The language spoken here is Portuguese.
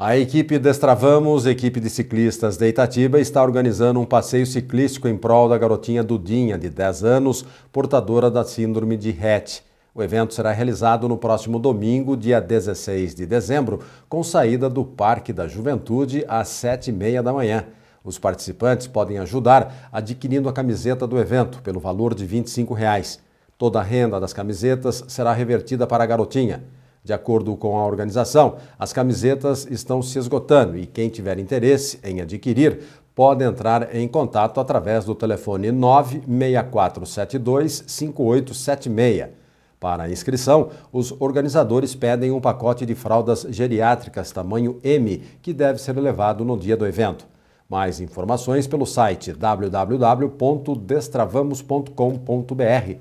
A equipe Destravamos, equipe de ciclistas de Itatiba, está organizando um passeio ciclístico em prol da garotinha Dudinha, de 10 anos, portadora da síndrome de Rett. O evento será realizado no próximo domingo, dia 16 de dezembro, com saída do Parque da Juventude às 7h30 da manhã. Os participantes podem ajudar adquirindo a camiseta do evento, pelo valor de R$ 25. Reais. Toda a renda das camisetas será revertida para a garotinha. De acordo com a organização, as camisetas estão se esgotando e quem tiver interesse em adquirir pode entrar em contato através do telefone 96472 5876. Para a inscrição, os organizadores pedem um pacote de fraldas geriátricas tamanho M, que deve ser levado no dia do evento. Mais informações pelo site www.destravamos.com.br